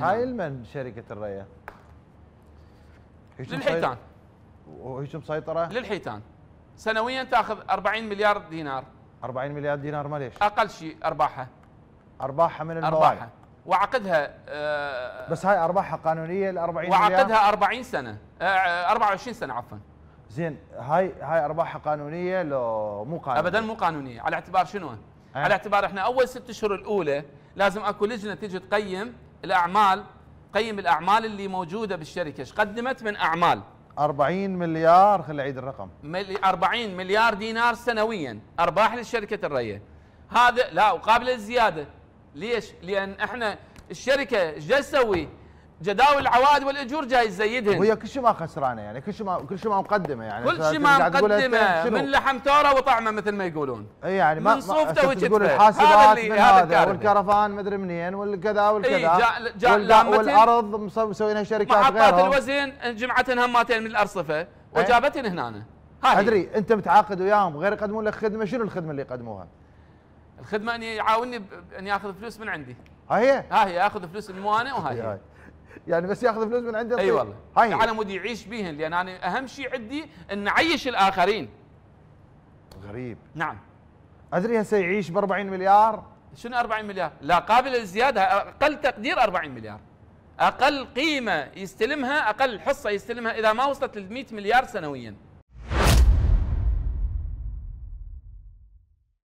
هاي المن شركه الريا للحيتان وهيش مسيطره للحيتان سنويا تاخذ 40 مليار دينار 40 مليار دينار ما ليش اقل شيء ارباحها ارباحها من الموارد ارباحها وعقدها آه بس هاي ارباحها قانونيه ال 40 وعقدها 40 سنه آه 24 آه، سنه عفوا زين هاي هاي ارباحها قانونيه لو مو قانونيه ابدا مو قانونيه على اعتبار شنو؟ أه؟ على اعتبار احنا اول ست اشهر الاولى لازم اكو لجنه تجي تقيم الاعمال قيم الاعمال اللي موجوده بالشركه ايش قدمت من اعمال 40 مليار خلي اعيد الرقم 40 مليار دينار سنويا ارباح للشركه الريه هذا لا وقابل للزياده ليش لان احنا الشركه ايش تسوي جداول العوائد والاجور جاي تزيدهن وهي كل شيء ما خسرانه يعني كل شيء ما كل شيء ما مقدمه يعني كل شيء ما مقدمه من لحم توره وطعمه مثل ما يقولون اي يعني ما من صوفته هذا اللي هذا والكرفان مدري منين والكذا إيه، والكذا اي جاء جا والارض مسوينها شركات محطات الوزن جمعتن هماتين من الارصفه إيه. وجابتن هنا ادري انت متعاقد وياهم غير يقدمون لك خدمه شنو الخدمه اللي يقدموها؟ الخدمه اني يعاوني اني اخذ فلوس من عندي ها هي ها هي اخذ فلوس من مو انا وهاي يعني بس ياخذ فلوس من عندي اي أيوة والله هاي على مود يعيش بيهن لان انا اهم شيء عندي ان اعيش الاخرين غريب نعم ادري هسه يعيش ب 40 مليار شنو 40 مليار؟ لا قابل للزياده اقل تقدير 40 مليار اقل قيمه يستلمها اقل حصه يستلمها اذا ما وصلت ل 100 مليار سنويا